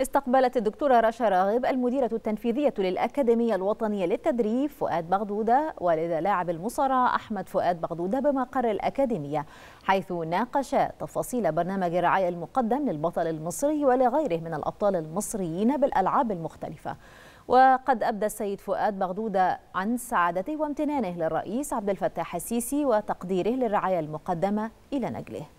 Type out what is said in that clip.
استقبلت الدكتورة رشا راغب المديرة التنفيذية للأكاديمية الوطنية للتدريب فؤاد بغدودة والد لاعب المصارعة أحمد فؤاد بغدودة بمقر الأكاديمية حيث ناقشا تفاصيل برنامج الرعاية المقدم للبطل المصري ولغيره من الأبطال المصريين بالألعاب المختلفة وقد أبدى السيد فؤاد بغدودة عن سعادته وامتنانه للرئيس عبد الفتاح السيسي وتقديره للرعاية المقدمة إلى نجله